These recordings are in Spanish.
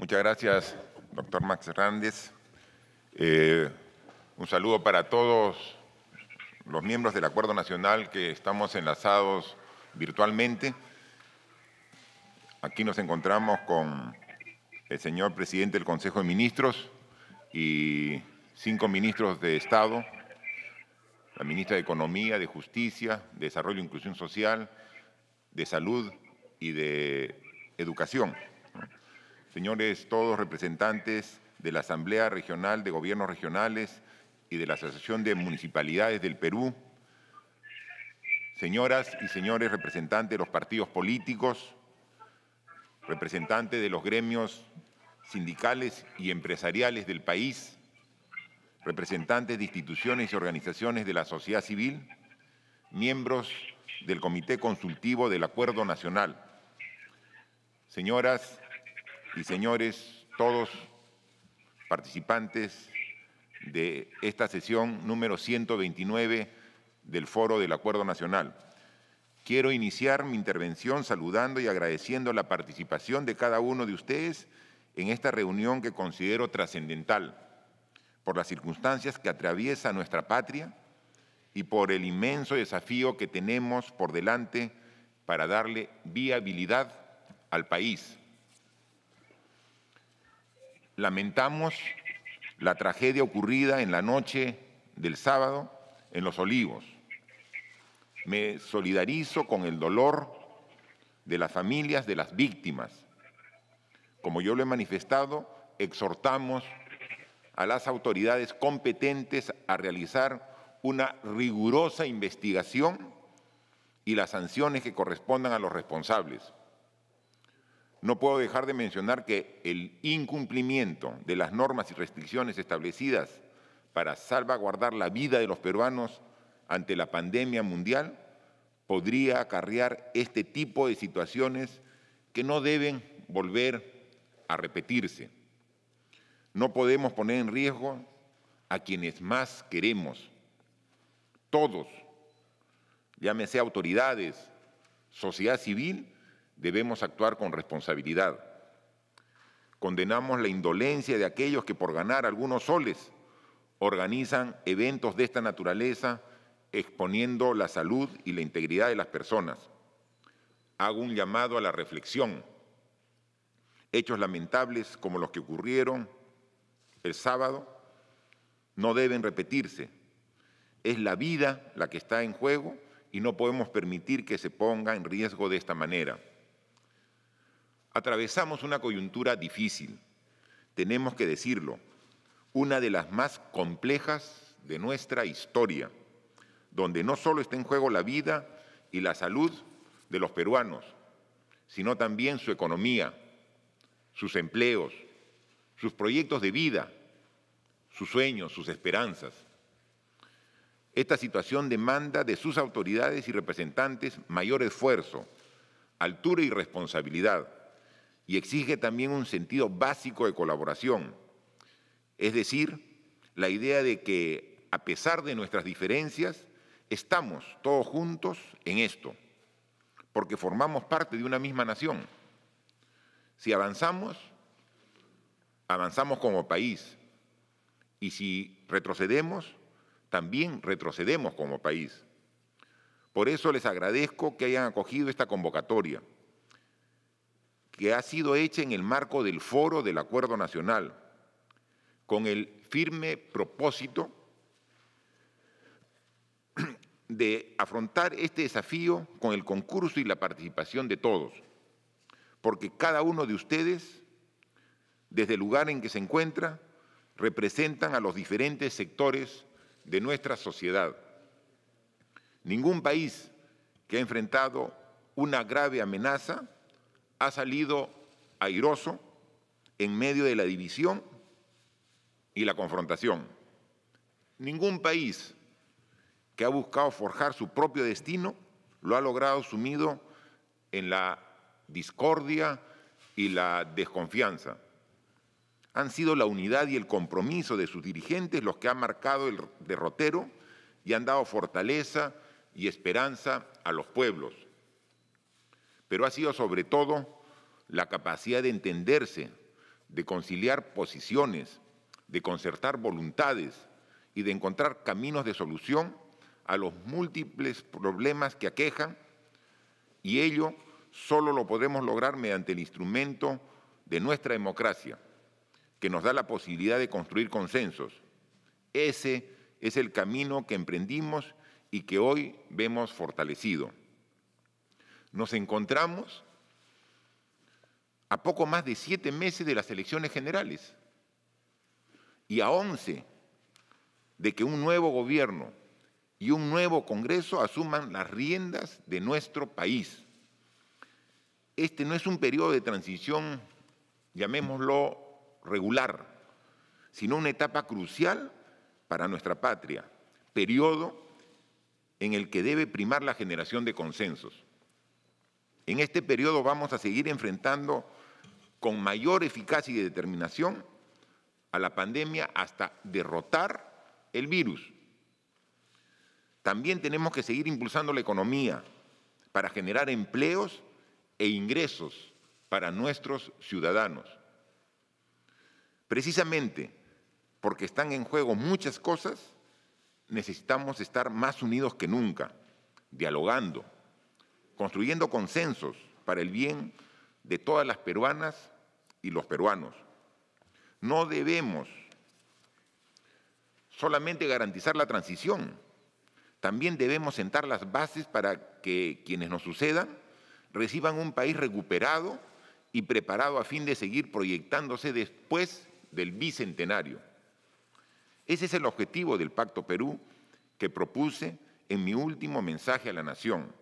Muchas gracias, doctor Max Hernández. Eh, un saludo para todos los miembros del Acuerdo Nacional que estamos enlazados virtualmente. Aquí nos encontramos con el señor presidente del Consejo de Ministros y cinco ministros de Estado, la ministra de Economía, de Justicia, de Desarrollo e Inclusión Social, de Salud y de Educación señores todos representantes de la Asamblea Regional de Gobiernos Regionales y de la Asociación de Municipalidades del Perú, señoras y señores representantes de los partidos políticos, representantes de los gremios sindicales y empresariales del país, representantes de instituciones y organizaciones de la sociedad civil, miembros del Comité Consultivo del Acuerdo Nacional. Señoras y señores, todos participantes de esta sesión número 129 del Foro del Acuerdo Nacional. Quiero iniciar mi intervención saludando y agradeciendo la participación de cada uno de ustedes en esta reunión que considero trascendental por las circunstancias que atraviesa nuestra patria y por el inmenso desafío que tenemos por delante para darle viabilidad al país lamentamos la tragedia ocurrida en la noche del sábado en Los Olivos. Me solidarizo con el dolor de las familias de las víctimas. Como yo lo he manifestado, exhortamos a las autoridades competentes a realizar una rigurosa investigación y las sanciones que correspondan a los responsables no puedo dejar de mencionar que el incumplimiento de las normas y restricciones establecidas para salvaguardar la vida de los peruanos ante la pandemia mundial podría acarrear este tipo de situaciones que no deben volver a repetirse. No podemos poner en riesgo a quienes más queremos. Todos, llámese autoridades, sociedad civil, debemos actuar con responsabilidad. Condenamos la indolencia de aquellos que por ganar algunos soles organizan eventos de esta naturaleza exponiendo la salud y la integridad de las personas. Hago un llamado a la reflexión. Hechos lamentables como los que ocurrieron el sábado no deben repetirse. Es la vida la que está en juego y no podemos permitir que se ponga en riesgo de esta manera. Atravesamos una coyuntura difícil, tenemos que decirlo, una de las más complejas de nuestra historia, donde no solo está en juego la vida y la salud de los peruanos, sino también su economía, sus empleos, sus proyectos de vida, sus sueños, sus esperanzas. Esta situación demanda de sus autoridades y representantes mayor esfuerzo, altura y responsabilidad y exige también un sentido básico de colaboración. Es decir, la idea de que a pesar de nuestras diferencias, estamos todos juntos en esto, porque formamos parte de una misma nación. Si avanzamos, avanzamos como país, y si retrocedemos, también retrocedemos como país. Por eso les agradezco que hayan acogido esta convocatoria que ha sido hecha en el marco del foro del Acuerdo Nacional, con el firme propósito de afrontar este desafío con el concurso y la participación de todos, porque cada uno de ustedes, desde el lugar en que se encuentra, representan a los diferentes sectores de nuestra sociedad. Ningún país que ha enfrentado una grave amenaza ha salido airoso en medio de la división y la confrontación. Ningún país que ha buscado forjar su propio destino lo ha logrado sumido en la discordia y la desconfianza. Han sido la unidad y el compromiso de sus dirigentes los que han marcado el derrotero y han dado fortaleza y esperanza a los pueblos pero ha sido sobre todo la capacidad de entenderse, de conciliar posiciones, de concertar voluntades y de encontrar caminos de solución a los múltiples problemas que aquejan y ello solo lo podremos lograr mediante el instrumento de nuestra democracia, que nos da la posibilidad de construir consensos. Ese es el camino que emprendimos y que hoy vemos fortalecido. Nos encontramos a poco más de siete meses de las elecciones generales y a once de que un nuevo gobierno y un nuevo Congreso asuman las riendas de nuestro país. Este no es un periodo de transición, llamémoslo regular, sino una etapa crucial para nuestra patria, periodo en el que debe primar la generación de consensos. En este periodo vamos a seguir enfrentando con mayor eficacia y determinación a la pandemia hasta derrotar el virus. También tenemos que seguir impulsando la economía para generar empleos e ingresos para nuestros ciudadanos. Precisamente porque están en juego muchas cosas, necesitamos estar más unidos que nunca, dialogando, construyendo consensos para el bien de todas las peruanas y los peruanos. No debemos solamente garantizar la transición, también debemos sentar las bases para que quienes nos sucedan reciban un país recuperado y preparado a fin de seguir proyectándose después del bicentenario. Ese es el objetivo del Pacto Perú que propuse en mi último mensaje a la Nación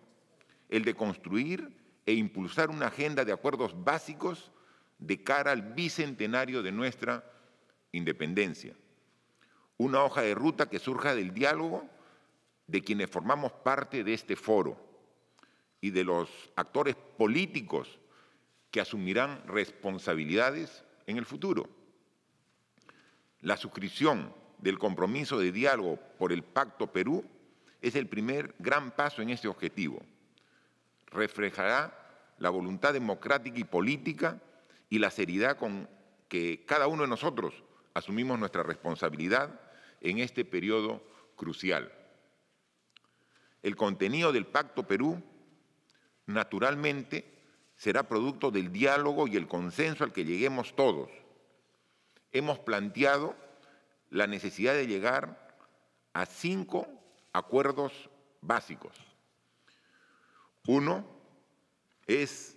el de construir e impulsar una agenda de acuerdos básicos de cara al bicentenario de nuestra independencia. Una hoja de ruta que surja del diálogo de quienes formamos parte de este foro y de los actores políticos que asumirán responsabilidades en el futuro. La suscripción del compromiso de diálogo por el Pacto Perú es el primer gran paso en este objetivo reflejará la voluntad democrática y política y la seriedad con que cada uno de nosotros asumimos nuestra responsabilidad en este periodo crucial. El contenido del Pacto Perú, naturalmente, será producto del diálogo y el consenso al que lleguemos todos. Hemos planteado la necesidad de llegar a cinco acuerdos básicos. Uno es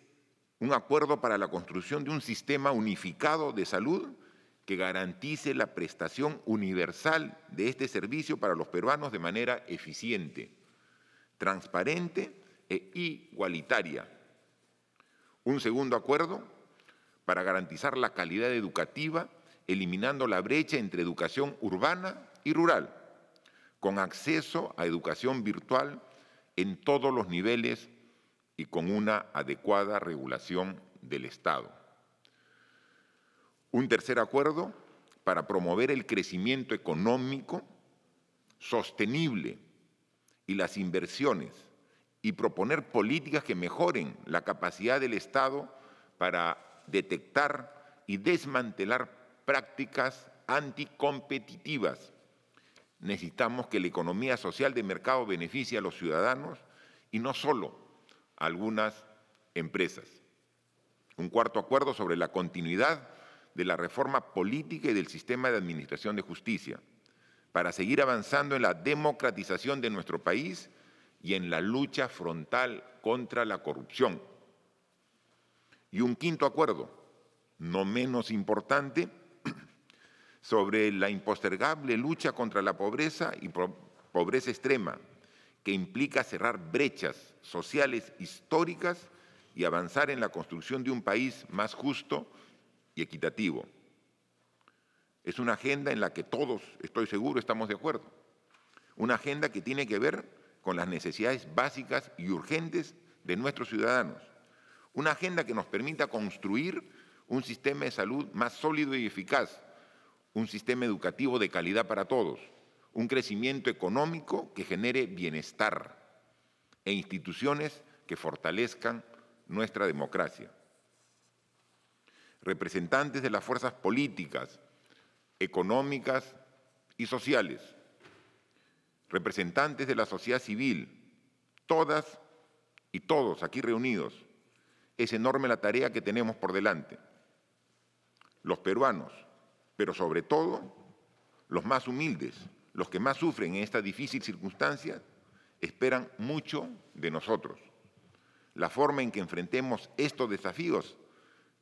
un acuerdo para la construcción de un sistema unificado de salud que garantice la prestación universal de este servicio para los peruanos de manera eficiente, transparente e igualitaria. Un segundo acuerdo para garantizar la calidad educativa, eliminando la brecha entre educación urbana y rural, con acceso a educación virtual en todos los niveles y con una adecuada regulación del Estado. Un tercer acuerdo para promover el crecimiento económico sostenible y las inversiones y proponer políticas que mejoren la capacidad del Estado para detectar y desmantelar prácticas anticompetitivas. Necesitamos que la economía social de mercado beneficie a los ciudadanos y no solo algunas empresas. Un cuarto acuerdo sobre la continuidad de la reforma política y del sistema de administración de justicia para seguir avanzando en la democratización de nuestro país y en la lucha frontal contra la corrupción. Y un quinto acuerdo, no menos importante, sobre la impostergable lucha contra la pobreza y pobreza extrema, que implica cerrar brechas sociales históricas y avanzar en la construcción de un país más justo y equitativo. Es una agenda en la que todos, estoy seguro, estamos de acuerdo. Una agenda que tiene que ver con las necesidades básicas y urgentes de nuestros ciudadanos. Una agenda que nos permita construir un sistema de salud más sólido y eficaz, un sistema educativo de calidad para todos, un crecimiento económico que genere bienestar e instituciones que fortalezcan nuestra democracia. Representantes de las fuerzas políticas, económicas y sociales, representantes de la sociedad civil, todas y todos aquí reunidos, es enorme la tarea que tenemos por delante. Los peruanos, pero sobre todo los más humildes, los que más sufren en esta difícil circunstancia, esperan mucho de nosotros. La forma en que enfrentemos estos desafíos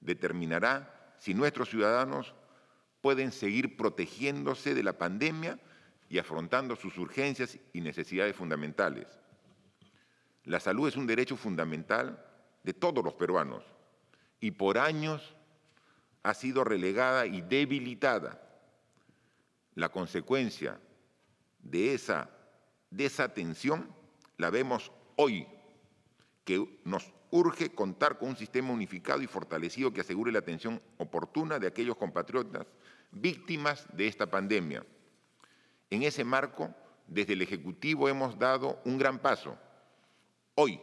determinará si nuestros ciudadanos pueden seguir protegiéndose de la pandemia y afrontando sus urgencias y necesidades fundamentales. La salud es un derecho fundamental de todos los peruanos y por años ha sido relegada y debilitada. La consecuencia de esa desatención la vemos hoy, que nos urge contar con un sistema unificado y fortalecido que asegure la atención oportuna de aquellos compatriotas víctimas de esta pandemia. En ese marco, desde el Ejecutivo hemos dado un gran paso. Hoy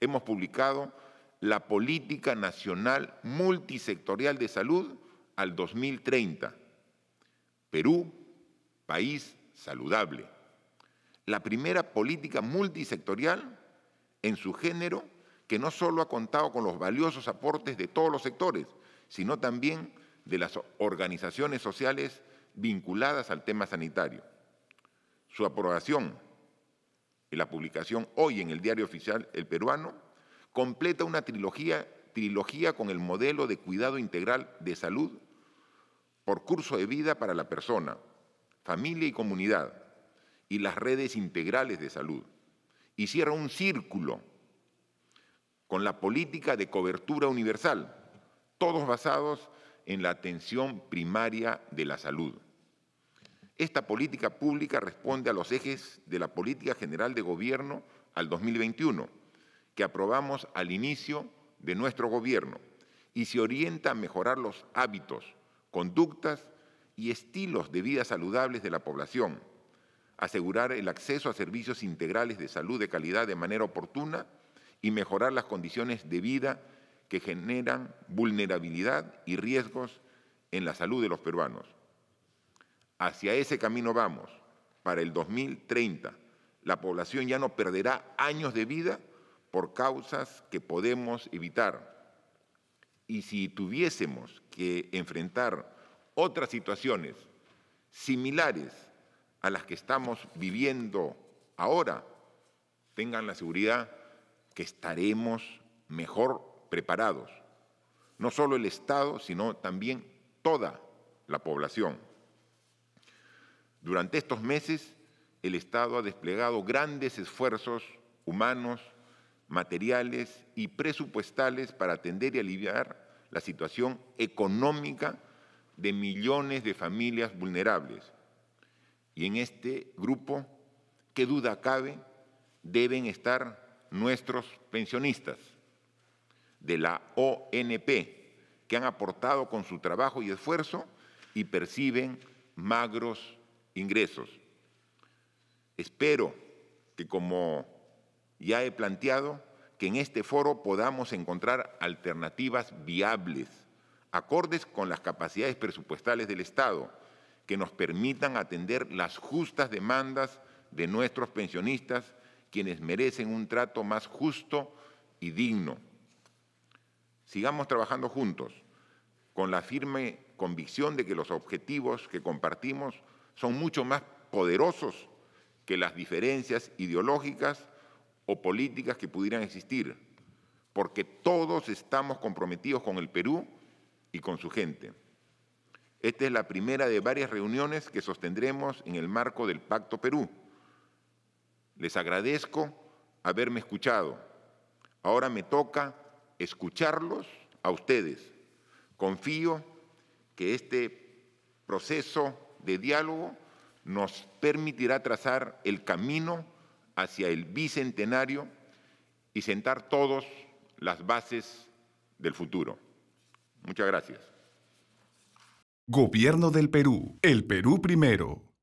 hemos publicado la Política Nacional Multisectorial de Salud al 2030. Perú, país saludable. La primera política multisectorial en su género que no solo ha contado con los valiosos aportes de todos los sectores, sino también de las organizaciones sociales vinculadas al tema sanitario. Su aprobación y la publicación hoy en el diario oficial El Peruano completa una trilogía, trilogía con el modelo de cuidado integral de salud por curso de vida para la persona, familia y comunidad y las redes integrales de salud. Y cierra un círculo con la política de cobertura universal, todos basados en la atención primaria de la salud. Esta política pública responde a los ejes de la Política General de Gobierno al 2021, que aprobamos al inicio de nuestro gobierno, y se orienta a mejorar los hábitos, conductas y estilos de vida saludables de la población, asegurar el acceso a servicios integrales de salud de calidad de manera oportuna y mejorar las condiciones de vida que generan vulnerabilidad y riesgos en la salud de los peruanos. Hacia ese camino vamos. Para el 2030, la población ya no perderá años de vida por causas que podemos evitar. Y si tuviésemos que enfrentar otras situaciones similares a las que estamos viviendo ahora, tengan la seguridad que estaremos mejor preparados. No solo el Estado, sino también toda la población. Durante estos meses, el Estado ha desplegado grandes esfuerzos humanos, materiales y presupuestales para atender y aliviar la situación económica de millones de familias vulnerables. Y en este grupo, qué duda cabe, deben estar nuestros pensionistas de la ONP, que han aportado con su trabajo y esfuerzo y perciben magros ingresos. Espero que, como ya he planteado, que en este foro podamos encontrar alternativas viables acordes con las capacidades presupuestales del Estado, que nos permitan atender las justas demandas de nuestros pensionistas, quienes merecen un trato más justo y digno. Sigamos trabajando juntos, con la firme convicción de que los objetivos que compartimos son mucho más poderosos que las diferencias ideológicas o políticas que pudieran existir, porque todos estamos comprometidos con el Perú y con su gente. Esta es la primera de varias reuniones que sostendremos en el marco del Pacto Perú. Les agradezco haberme escuchado. Ahora me toca escucharlos a ustedes. Confío que este proceso de diálogo nos permitirá trazar el camino hacia el bicentenario y sentar todos las bases del futuro. Muchas gracias. Gobierno del Perú. El Perú primero.